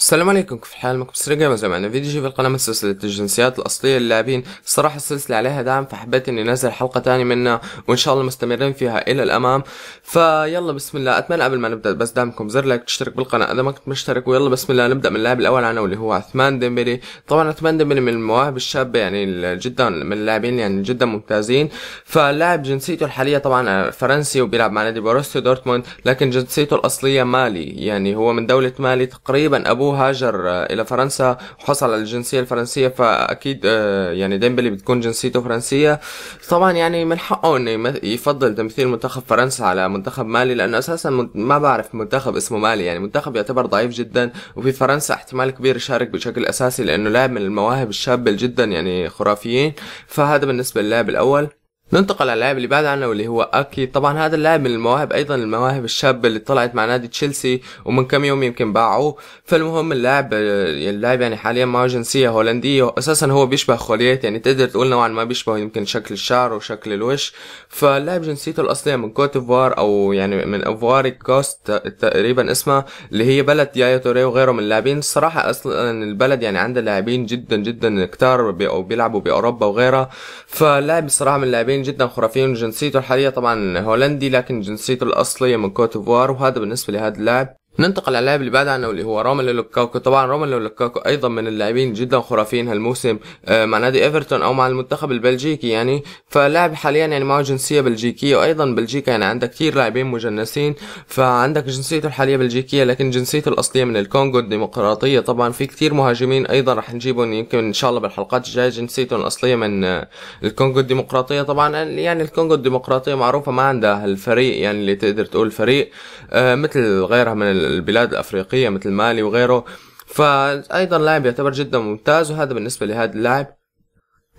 السلام عليكم كيف حالكم سرقة ما زمان فيديو جي في القناة من سلسلة الجنسيات الأصلية للاعبين الصراحة السلسلة عليها دعم فحبيت إني أنزل حلقة تانية منها وإن شاء الله مستمرين فيها إلى الأمام فيلا بسم الله أتمنى قبل ما نبدأ بس دعمكم زر لايك تشترك بالقناة إذا ما كنت مشترك ويلا بسم الله نبدأ من اللاعب الأول عنا واللي هو عثمان ديمبلي طبعا عثمان ديمبلي من المواهب الشابة يعني جدا من اللاعبين يعني جدا ممتازين فاللاعب جنسيته الحالية طبعا فرنسي وبيلعب مع نادي بروسيا دورتموند لكن جنسيته الأصلية مالي يعني هو من دولة مالي تقريبا أبوه هو هاجر الى فرنسا وحصل على الجنسيه الفرنسيه فاكيد آه، يعني ديمبلي بتكون جنسيته فرنسيه طبعا يعني من حقه انه يفضل تمثيل منتخب فرنسا على منتخب مالي لانه اساسا ما بعرف منتخب اسمه مالي يعني منتخب يعتبر ضعيف جدا وفي فرنسا احتمال كبير يشارك بشكل اساسي لانه لاعب من المواهب الشابه جدا يعني خرافيين فهذا بالنسبه للاعب الاول ننتقل على اللاعب اللي بعد عنه واللي هو اكي طبعا هذا اللاعب من المواهب ايضا المواهب الشابه اللي طلعت مع نادي تشيلسي ومن كم يوم يمكن باعوه فالمهم اللاعب اللاعب يعني حاليا معه جنسيه هولنديه اساسا هو بيشبه خوليت يعني تقدر تقول نوعا ما بيشبه يمكن شكل الشعر وشكل الوش فاللاعب جنسيته الاصليه من كوت ديفوار او يعني من افواري كوست تقريبا اسمها اللي هي بلد يايا توري وغيره من اللاعبين الصراحه اصلا البلد يعني عندها لاعبين جدا جدا كتار او بيلعبوا باوروبا وغيرها فاللاعب الصراحه من اللاعبين جميلين جدا خرافيين جنسيته الحالية طبعا هولندي لكن جنسيته الأصلية من كوتوفوار وهذا بالنسبة لهذا اللاعب ننتقل على اللاعب اللي بعد عنه اللي هو رامل لوكاكو طبعا رامل لوكاكو ايضا من اللاعبين جدا خرافيين هالموسم آه، مع نادي ايفرتون او مع المنتخب البلجيكي يعني فلاعب حاليا يعني معه جنسيه بلجيكيه وايضا بلجيكا يعني عندها كثير لاعبين مجنسين فعندك جنسيته الحاليه بلجيكيه لكن جنسيته الاصليه من الكونغو الديمقراطيه طبعا في كثير مهاجمين ايضا راح نجيبهم يمكن ان شاء الله بالحلقات الجايه جنسيته الاصليه من آه، الكونغو الديمقراطيه طبعا يعني الكونغو الديمقراطيه معروفه ما عندها الفريق يعني اللي تقدر تقول فريق آه، مثل غيرها من البلاد الافريقيه مثل مالي وغيره فايضا لاعب يعتبر جدا ممتاز وهذا بالنسبه لهذا اللاعب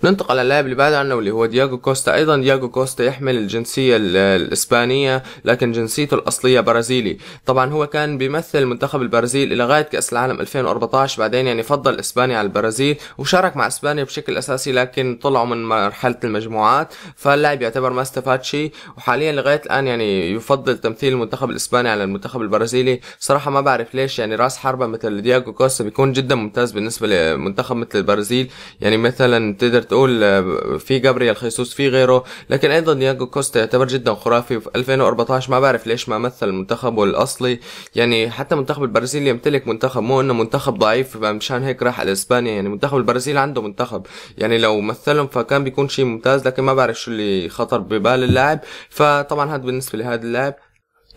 ننتقل على اللاعب اللي بعد عنه واللي هو دياغو كوستا ايضا دياغو كوستا يحمل الجنسيه الاسبانيه لكن جنسيته الاصليه برازيلي طبعا هو كان بيمثل منتخب البرازيل الى غايه كاس العالم 2014 بعدين يعني فضل اسبانيا على البرازيل وشارك مع اسبانيا بشكل اساسي لكن طلعوا من مرحله المجموعات فاللاعب يعتبر ما استفاد شيء وحاليا لغايه الان يعني يفضل تمثيل المنتخب الاسباني على المنتخب البرازيلي صراحه ما بعرف ليش يعني راس حربه مثل دياغو كوستا بيكون جدا ممتاز بالنسبه لمنتخب مثل البرازيل يعني مثلا تقدر تقول آه، في جابرييل خيسوس في غيره لكن ايضا دياجو كوستا يعتبر جدا خرافي وفي 2014 ما بعرف ليش ما مثل منتخبه الاصلي يعني حتى منتخب البرازيل يمتلك منتخب مو انه منتخب ضعيف مشان هيك راح على اسبانيا يعني منتخب البرازيل عنده منتخب يعني لو مثلهم فكان بيكون شيء ممتاز لكن ما بعرف شو اللي خطر ببال اللاعب فطبعا هذا بالنسبه لهذا اللاعب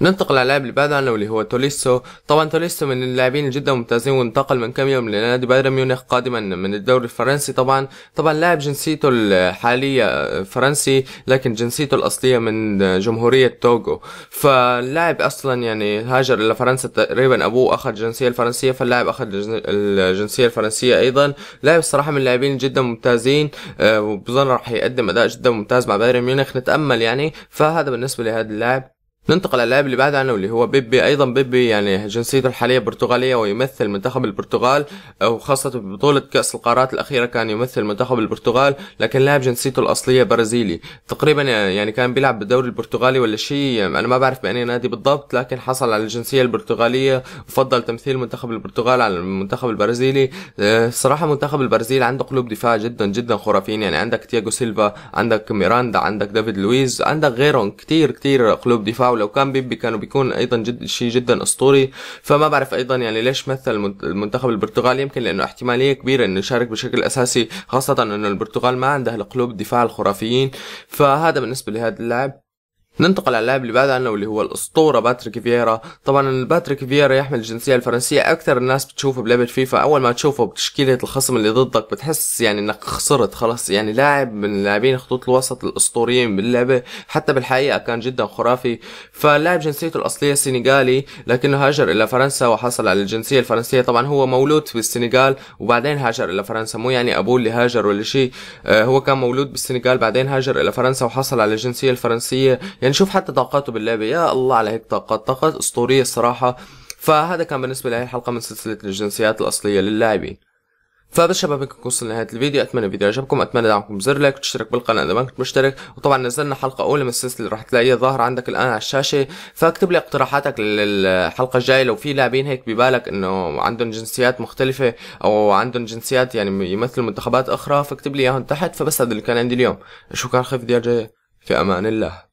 ننتقل على اللاعب اللي بعد عنه واللي هو توليسو طبعا توليسو من اللاعبين جدا ممتازين وانتقل من كم يوم لنادي بايرن ميونخ قادما من الدوري الفرنسي طبعا طبعا لاعب جنسيته الحالية فرنسي لكن جنسيته الأصلية من جمهورية توغو فاللاعب أصلا يعني هاجر إلى فرنسا تقريبا أبوه أخذ الجنسية الفرنسية فاللاعب أخذ الجنسية الفرنسية أيضا لاعب الصراحه من اللاعبين جدا ممتازين آه، وبظن راح يقدم أداء جدا ممتاز مع بايرن ميونخ نتأمل يعني فهذا بالنسبة لهذا اللاعب ننتقل للاعب اللي بعد عنه واللي هو بيبي ايضا بيبي يعني جنسيته الحاليه برتغاليه ويمثل منتخب البرتغال وخاصه ببطوله كاس القارات الاخيره كان يمثل منتخب البرتغال لكن لاعب جنسيته الاصليه برازيلي تقريبا يعني كان بيلعب بالدوري البرتغالي ولا شيء انا ما بعرف بأي نادي بالضبط لكن حصل على الجنسيه البرتغاليه وفضل تمثيل منتخب البرتغال على المنتخب البرازيلي آه، صراحه منتخب البرازيل عنده قلوب دفاع جدا جدا خرافيين يعني عندك تياغو سيلفا عندك ميراندا عندك ديفيد لويز عندك غيرهم كثير كثير قلوب دفاع لو كان بيبي كانوا بيكون ايضا جد شيء جدا اسطوري فما بعرف ايضا يعني ليش مثل المنتخب البرتغالي يمكن لانه احتماليه كبيره انه يشارك بشكل اساسي خاصه انه البرتغال ما عندها القلوب الدفاع الخرافيين فهذا بالنسبه لهذا اللاعب ننتقل على اللاعب اللي بعد عنه واللي هو الاسطوره باتريك فييرا طبعا باتريك فييرا يحمل الجنسيه الفرنسيه اكثر الناس بتشوفه بلعبه فيفا اول ما تشوفه بتشكيله الخصم اللي ضدك بتحس يعني انك خسرت خلاص يعني لاعب من لاعبين خطوط الوسط الاسطوريين باللعبه حتى بالحقيقه كان جدا خرافي فاللاعب جنسيته الاصليه سنغالي لكنه هاجر الى فرنسا وحصل على الجنسيه الفرنسيه طبعا هو مولود في السنغال وبعدين هاجر الى فرنسا مو يعني ابوه اللي هاجر ولا شيء آه، هو كان مولود بالسنغال بعدين هاجر الى فرنسا وحصل على الجنسيه الفرنسيه يعني شوف حتى طاقاته باللعبه يا الله على هيك طاقات طاقات اسطوريه الصراحه فهذا كان بالنسبه لهي الحلقه من سلسله الجنسيات الاصليه للاعبين فبس شباب كنت وصلنا لنهاية الفيديو أتمنى الفيديو عجبكم أتمنى دعمكم بزر لايك وتشترك بالقناة إذا ما كنت مشترك وطبعا نزلنا حلقة أولى من السلسلة راح تلاقيها ظاهرة عندك الآن على الشاشة فاكتب لي اقتراحاتك للحلقة الجاية لو في لاعبين هيك ببالك إنه عندهم جنسيات مختلفة أو عندهم جنسيات يعني يمثلوا منتخبات أخرى فاكتب لي إياهم تحت فبس هذا اللي كان عندي اليوم أشوفك على خير فيديو جاي في أمان الله